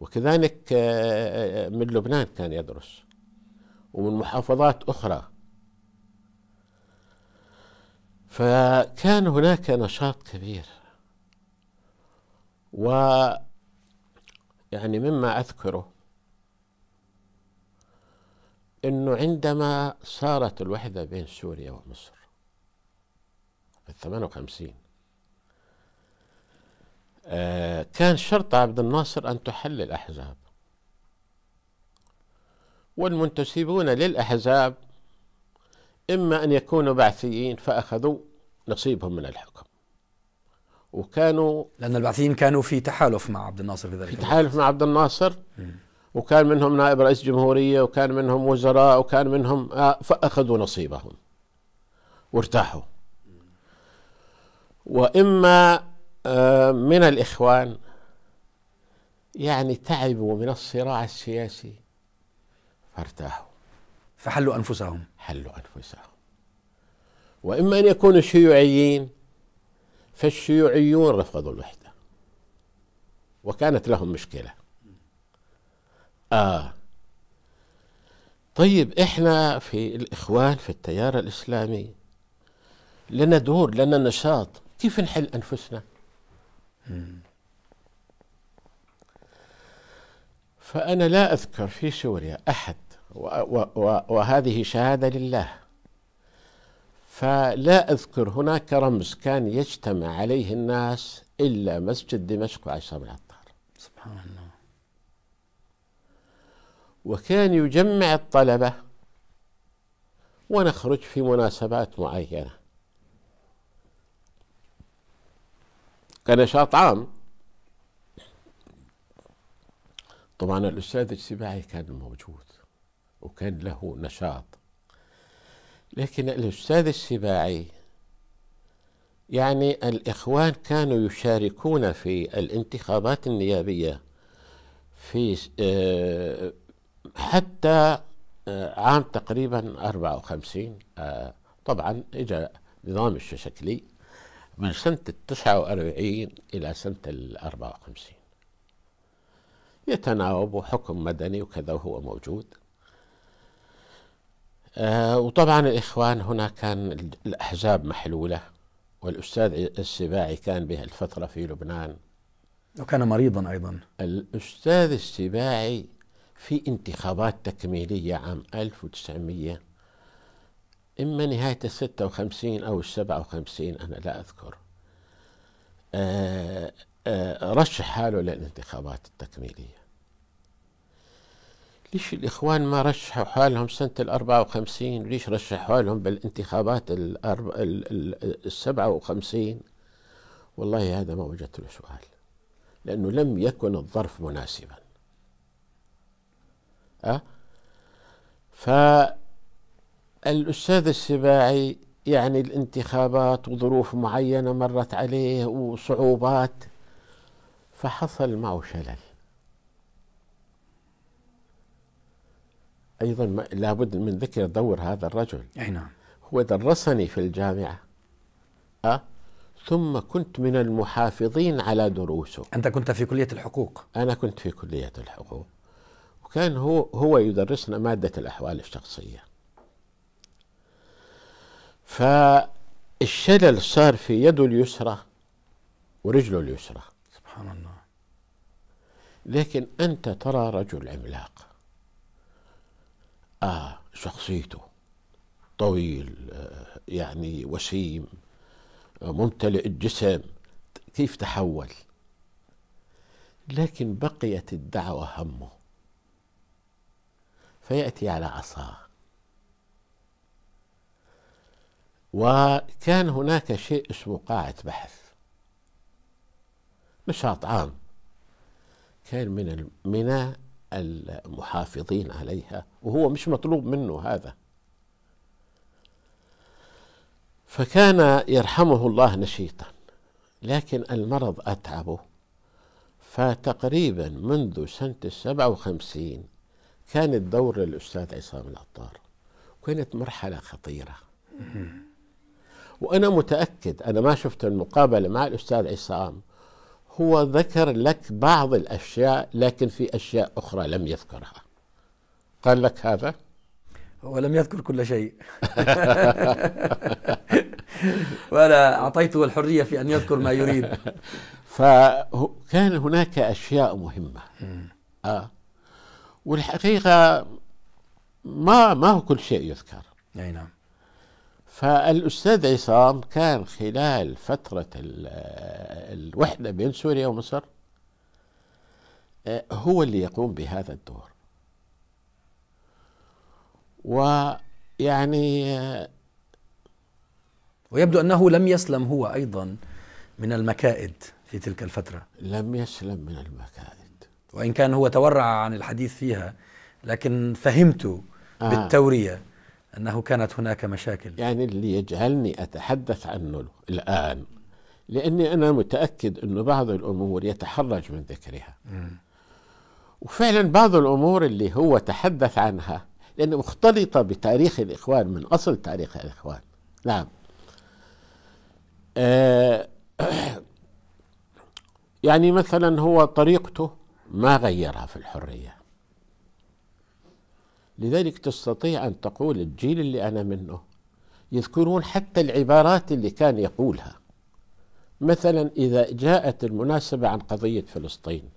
وكذلك آه، آه، آه، من لبنان كان يدرس ومن محافظات أخرى فكان هناك نشاط كبير و يعني مما أذكره أنه عندما صارت الوحدة بين سوريا ومصر في الثمان وخمسين آه، كان شرط عبد الناصر أن تحل الأحزاب والمنتسبون للأحزاب إما أن يكونوا بعثيين فأخذوا نصيبهم من الحكم وكانوا لأن البعثيين كانوا في تحالف مع عبد الناصر في ذلك في تحالف مع عبد الناصر وكان منهم نائب رئيس جمهورية وكان منهم وزراء وكان منهم آه، فأخذوا نصيبهم وارتاحوا وإما آه، من الإخوان يعني تعبوا من الصراع السياسي فارتاحوا فحلوا أنفسهم حلوا أنفسهم وإما أن يكونوا شيوعيين فالشيوعيون رفضوا الوحدة وكانت لهم مشكلة آه طيب إحنا في الإخوان في التيار الإسلامي لنا دور لنا نشاط كيف نحل أنفسنا فأنا لا أذكر في سوريا أحد وهذه شهادة لله فلا أذكر هناك رمز كان يجتمع عليه الناس إلا مسجد دمشق وعشرة بن عطار سبحان الله وكان يجمع الطلبة ونخرج في مناسبات معينة كنشاط عام طبعا الأستاذ السباعي كان موجود وكان له نشاط لكن الأستاذ السباعي يعني الإخوان كانوا يشاركون في الانتخابات النيابية في آه، حتى آه، عام تقريبا 54 آه، طبعا اجى نظام الشكلي من سنة التسعة وأربعين إلى سنة الأربعة وخمسين يتناوب حكم مدني وكذا وهو موجود آه وطبعا الإخوان هنا كان الأحزاب محلولة والأستاذ السباعي كان بهالفترة في لبنان وكان مريضا أيضا الأستاذ السباعي في انتخابات تكميلية عام 1900 إما نهاية الستة وخمسين أو السبعة وخمسين أنا لا أذكر آه، آه، رشح حاله للانتخابات التكميلية ليش الإخوان ما رشحوا حالهم سنة الأربعة وخمسين ليش رشحوا حالهم بالانتخابات الأرب... السبعة وخمسين والله هذا ما وجدت له سؤال لأنه لم يكن الظرف مناسبا أه؟ ف الأستاذ السباعي يعني الانتخابات وظروف معينة مرت عليه وصعوبات فحصل معه شلل أيضا لابد من ذكر دور هذا الرجل أي نعم هو درسني في الجامعة أه؟ ثم كنت من المحافظين على دروسه أنت كنت في كلية الحقوق أنا كنت في كلية الحقوق وكان هو هو يدرسنا مادة الأحوال الشخصية فالشلل صار في يده اليسرى ورجله اليسرى سبحان الله لكن أنت ترى رجل عملاق آه شخصيته طويل آه، يعني وسيم آه، ممتلئ الجسم كيف تحول لكن بقيت الدعوة همه فيأتي على عصاه وكان هناك شيء اسمه قاعة بحث نشاط عام كان من من المحافظين عليها وهو مش مطلوب منه هذا فكان يرحمه الله نشيطا لكن المرض أتعبه فتقريبا منذ سنة السبعة وخمسين كانت دور الأستاذ عصام العطار وكانت مرحلة خطيرة وأنا متأكد أنا ما شفت المقابلة مع الأستاذ عصام هو ذكر لك بعض الأشياء لكن في أشياء أخرى لم يذكرها قال لك هذا؟ هو لم يذكر كل شيء وأنا أعطيته الحرية في أن يذكر ما يريد فكان هناك أشياء مهمة آه والحقيقة ما ما هو كل شيء يذكر أي نعم فالأستاذ عصام كان خلال فترة الوحدة بين سوريا ومصر آه، هو اللي يقوم بهذا الدور ويعني آه، ويبدو أنه لم يسلم هو أيضا من المكائد في تلك الفترة لم يسلم من المكائد وإن كان هو تورع عن الحديث فيها لكن فهمت آه. بالتورية أنه كانت هناك مشاكل يعني اللي يجعلني أتحدث عنه الآن لأني أنا متأكد أنه بعض الأمور يتحرج من ذكرها وفعلا بعض الأمور اللي هو تحدث عنها لأنه مختلطة بتاريخ الإخوان من أصل تاريخ الإخوان نعم آه يعني مثلا هو طريقته ما غيرها في الحرية لذلك تستطيع أن تقول الجيل اللي أنا منه يذكرون حتى العبارات اللي كان يقولها مثلا إذا جاءت المناسبة عن قضية فلسطين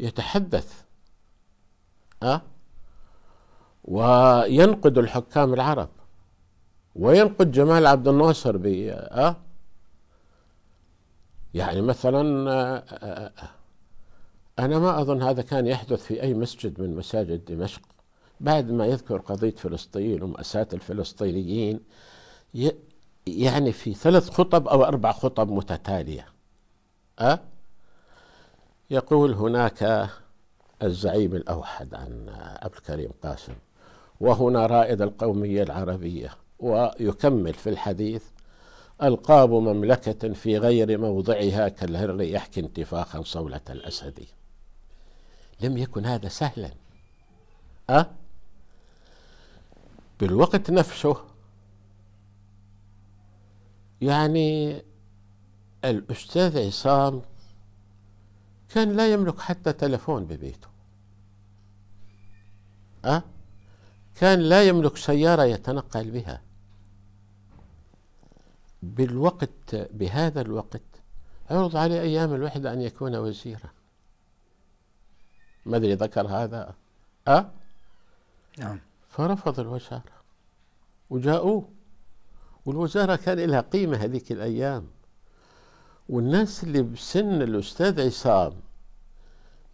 يتحدث أه؟ وينقد الحكام العرب وينقد جمال عبد الناصر ب أه؟ يعني مثلا آه، آه، آه، أنا ما أظن هذا كان يحدث في أي مسجد من مساجد دمشق بعد ما يذكر قضية فلسطين ومأساة الفلسطينيين يعني في ثلاث خطب أو أربع خطب متتالية أه؟ يقول هناك الزعيم الأوحد عن عبد الكريم قاسم وهنا رائد القومية العربية ويكمل في الحديث ألقاب مملكة في غير موضعها كالهر يحكي انتفاخا صولة الأسد لم يكن هذا سهلا أه؟ بالوقت نفسه يعني الأستاذ عصام كان لا يملك حتى تلفون ببيته أه؟ كان لا يملك سيارة يتنقل بها بالوقت بهذا الوقت عرض عليه أيام الوحدة أن يكون وزيرا ما ادري ذكر هذا أه؟ نعم فرفض الوزارة وجاءوه والوزارة كان لها قيمة هذيك الأيام والناس اللي بسن الأستاذ عصام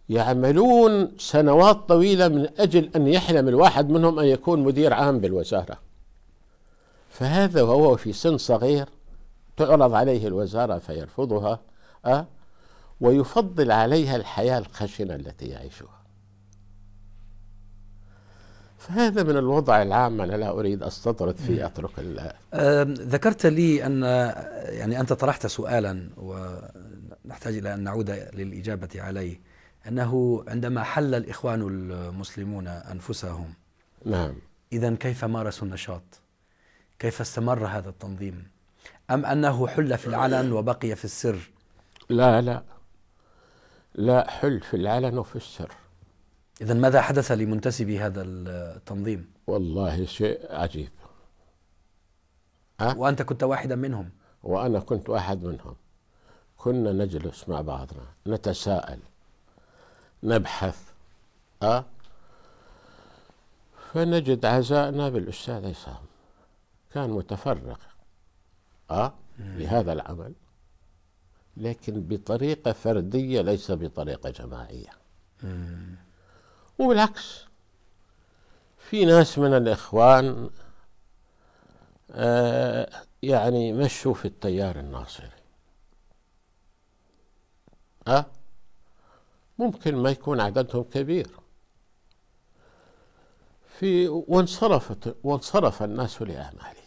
يعملون سنوات طويلة من أجل أن يحلم الواحد منهم أن يكون مدير عام بالوزارة فهذا وهو في سن صغير تعرض عليه الوزارة فيرفضها أه؟ ويفضل عليها الحياة الخشنة التي يعيشها فهذا من الوضع العام أنا لا أريد أستطرد فيه أترك أه ذكرت لي أن يعني أنت طرحت سؤالا ونحتاج إلى أن نعود للإجابة عليه أنه عندما حل الإخوان المسلمون أنفسهم نعم إذا كيف مارسوا النشاط؟ كيف استمر هذا التنظيم؟ أم أنه حل في العلن وبقي في السر؟ لا لا لا حل في العلن وفي السر إذا ماذا حدث لمنتسبي هذا التنظيم؟ والله شيء عجيب أه؟ وأنت كنت واحدا منهم وأنا كنت واحد منهم كنا نجلس مع بعضنا نتساءل نبحث أه؟ فنجد عزائنا بالأستاذ عصام كان متفرغ أه؟ لهذا العمل لكن بطريقة فردية ليس بطريقة جماعية وبالعكس في ناس من الإخوان آه، يعني مشوا في التيار الناصري أه؟ ممكن ما يكون عددهم كبير في وانصرفت وانصرف الناس لأعمالهم